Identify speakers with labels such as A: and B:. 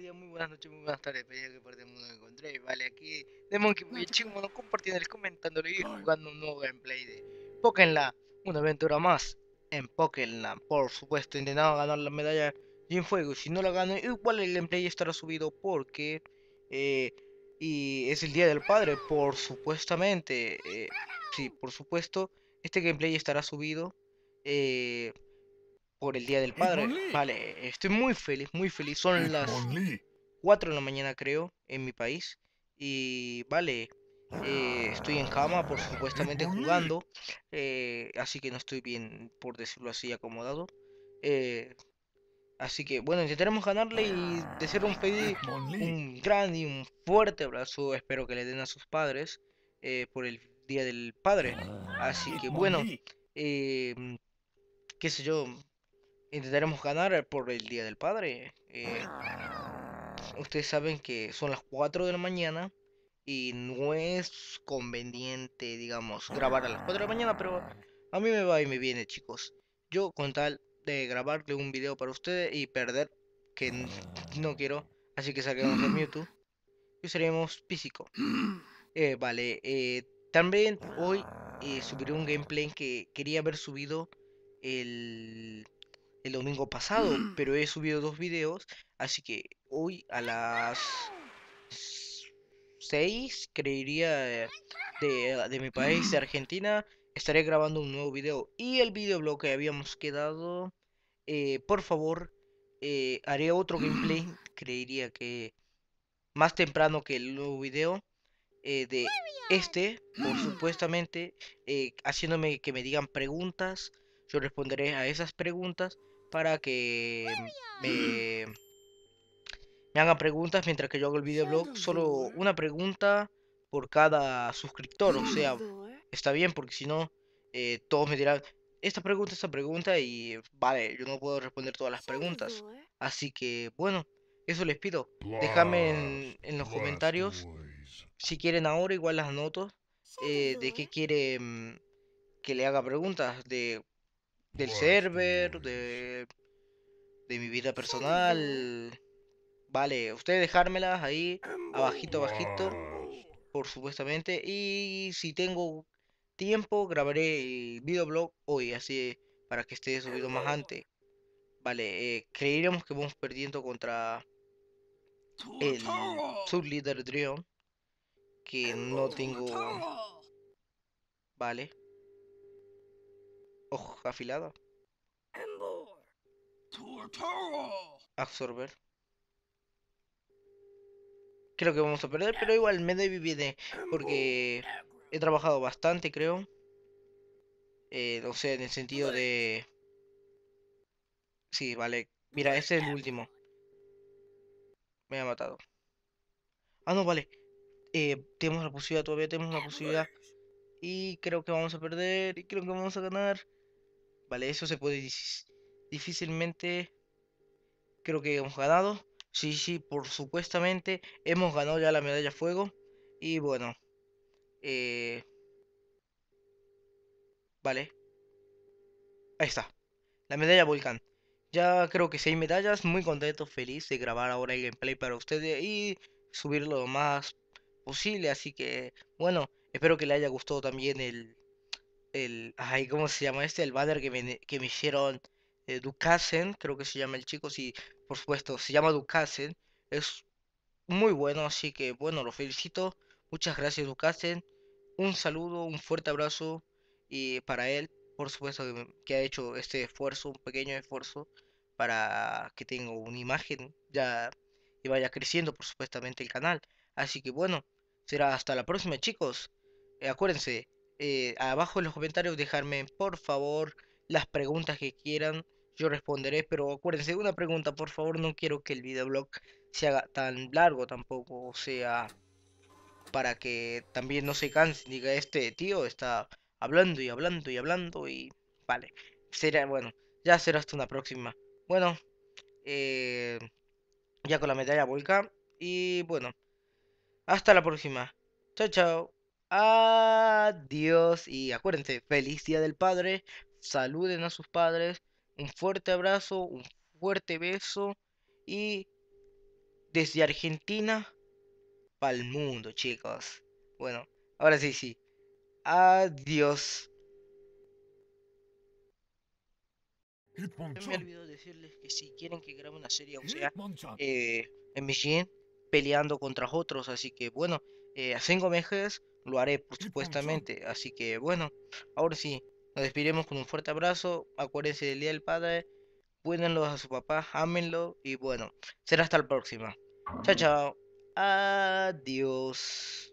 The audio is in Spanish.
A: día, muy buenas noches, muy buenas tardes, pedía que por el mundo encontré. Vale, aquí de Monkey Boy, no, compartiendo y y jugando un nuevo gameplay de Pokémon una aventura más en Pokémon Por supuesto, intentando ganar la medalla en fuego, si no la gano, igual el gameplay estará subido porque eh, y es el día del padre, por supuestamente, eh, sí, por supuesto, este gameplay estará subido. Eh, por el Día del Padre. Vale, estoy muy feliz, muy feliz. Son las 4 de la mañana, creo, en mi país. Y vale, eh, estoy en cama, por supuestamente jugando. Eh, así que no estoy bien, por decirlo así, acomodado. Eh, así que bueno, intentaremos ganarle y desear un, un gran y un fuerte abrazo. Espero que le den a sus padres por el Día del Padre. Ah, así que bueno, qué sé yo, intentaremos ganar eh, por el Día del Padre. Eh, ustedes saben que son las 4 de la mañana y no es conveniente, digamos, grabar a las 4 de la mañana, pero a mí me va y me viene, chicos. Yo con tal de grabarle un video para ustedes y perder, que no quiero, así que saquemos de Mewtwo y seremos físico eh, vale, también hoy subiré un gameplay que quería haber subido el domingo pasado, mm. pero he subido dos videos, así que hoy a las 6, creería, de, mi país, de Argentina, estaré grabando un nuevo video. Y el videoblog que habíamos quedado, eh, por favor, eh, haré otro gameplay, creería que más temprano que el nuevo video eh, de este, por mm. supuestamente, haciéndome que me digan preguntas. Yo responderé a esas preguntas para que me, hagan preguntas mientras que yo hago el videoblog. Solo una pregunta por cada suscriptor, o sea, está bien porque si no, eh, todos me dirán esta pregunta, esta pregunta y vale, yo no puedo responder todas las preguntas. Así que bueno, eso les pido. Déjame en, los comentarios si quieren ahora, igual las anoto, eh, de qué quieren que le haga preguntas, de del server, de, de mi vida personal. Vale, ustedes dejármelas ahí, abajito, abajito, por supuestamente. Y si tengo tiempo, grabaré el videoblog hoy, así para que esté subido más antes. Vale, eh, que vamos perdiendo contra el Sublider Dream que no tengo... Vale. Ojo afilado. Absorber. Creo que vamos a perder, pero igual me de Porque he trabajado bastante, creo. Eh, o sea, en el sentido de... Sí, vale. Mira, ese es el último. Me ha matado. Ah, no, vale. Eh, tenemos la posibilidad, todavía tenemos la posibilidad. Y creo que vamos a perder. Y creo que vamos a ganar. Vale, eso se puede difícilmente... Creo que hemos ganado. Sí, sí, por supuestamente hemos ganado ya la medalla fuego. Y bueno. Eh, vale. Ahí está. La medalla volcán. Ya creo que 6 medallas. Muy contento, feliz de grabar ahora el gameplay para ustedes. Y subirlo lo más posible. Así que, bueno, espero que les haya gustado también el el, ay, ¿cómo se llama este? El banner que me, que me hicieron eh, Dukasen creo que se llama el chico, sí, por supuesto, se llama Ducasen, es muy bueno, así que bueno, lo felicito, muchas gracias Ducasen, un saludo, un fuerte abrazo y para él, por supuesto que, ha hecho este esfuerzo, un pequeño esfuerzo para que tenga una imagen ya y vaya creciendo por supuestamente el canal. Así que bueno, será hasta la próxima chicos. Eh, acuérdense, eh, abajo en los comentarios dejarme por favor las preguntas que quieran. Yo responderé, pero acuérdense, una pregunta por favor, no quiero que el videoblog se haga tan largo tampoco, o sea, para que también no se canse diga este tío está hablando y hablando y hablando y vale, será bueno, ya será hasta una próxima. Bueno, eh, ya con la medalla volca y bueno, hasta la próxima. Chao, chao. Adiós y acuérdense, feliz día del padre, saluden a sus padres, un fuerte abrazo, un fuerte beso y desde Argentina para el mundo, chicos. Bueno, ahora sí, sí. Adiós. Me olvidó decirles que si quieren que grabe una serie, o sea, en eh, Michigan, peleando contra otros, así que bueno, eh, a meses lo haré, por supuestamente. Así que bueno, ahora sí, nos despiremos con un fuerte abrazo. Acuérdense del Día del Padre. Cuídenlo a su papá, ámenlo. Y bueno, será hasta la próxima. Chao, chao. Adiós.